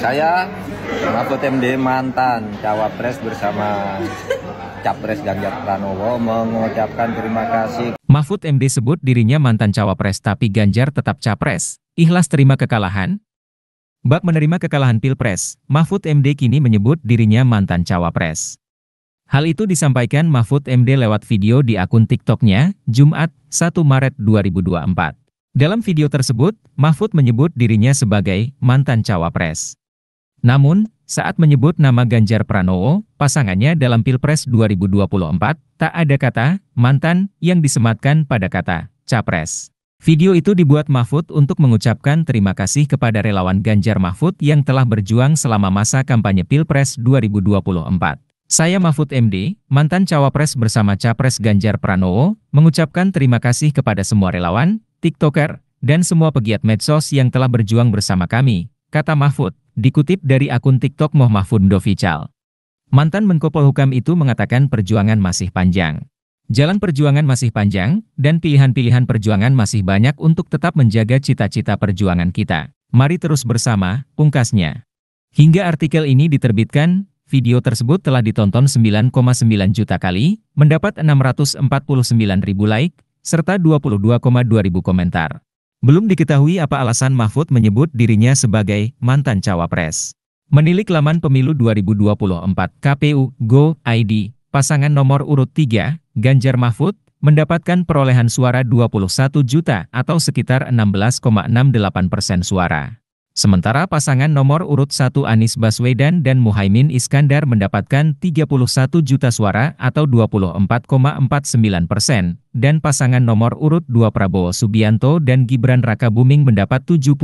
Saya Mahfud MD mantan cawapres bersama Capres Ganjar Pranowo mengucapkan terima kasih. Mahfud MD sebut dirinya mantan cawapres tapi Ganjar tetap capres. Ikhlas terima kekalahan? Bak menerima kekalahan Pilpres, Mahfud MD kini menyebut dirinya mantan cawapres. Hal itu disampaikan Mahfud MD lewat video di akun TikToknya, Jumat, 1 Maret 2024. Dalam video tersebut, Mahfud menyebut dirinya sebagai mantan cawapres. Namun, saat menyebut nama Ganjar Pranowo, pasangannya dalam Pilpres 2024, tak ada kata mantan yang disematkan pada kata capres. Video itu dibuat Mahfud untuk mengucapkan terima kasih kepada relawan Ganjar Mahfud yang telah berjuang selama masa kampanye Pilpres 2024. Saya Mahfud MD, mantan cawapres bersama capres Ganjar Pranowo, mengucapkan terima kasih kepada semua relawan, tiktoker, dan semua pegiat medsos yang telah berjuang bersama kami, kata Mahfud. Dikutip dari akun TikTok Moh Mahfud Dovical. Mantan Menko Polhukam itu mengatakan perjuangan masih panjang. Jalan perjuangan masih panjang, dan pilihan-pilihan perjuangan masih banyak untuk tetap menjaga cita-cita perjuangan kita. Mari terus bersama, pungkasnya. Hingga artikel ini diterbitkan, video tersebut telah ditonton 9,9 juta kali, mendapat 649 ribu like, serta 22,2 ribu komentar. Belum diketahui apa alasan Mahfud menyebut dirinya sebagai mantan cawapres. Menilik laman pemilu 2024 KPU Go ID, pasangan nomor urut 3, Ganjar Mahfud, mendapatkan perolehan suara 21 juta atau sekitar 16,68 persen suara. Sementara pasangan nomor urut 1 Anies Baswedan dan Muhaimin Iskandar mendapatkan 31 juta suara atau 24,49 persen, dan pasangan nomor urut 2 Prabowo Subianto dan Gibran Raka Buming mendapat 75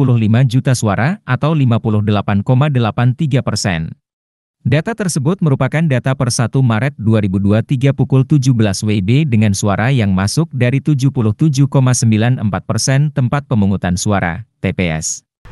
juta suara atau 58,83 persen. Data tersebut merupakan data per 1 Maret 2023 pukul 17 WIB dengan suara yang masuk dari 77,94 persen tempat pemungutan suara, TPS.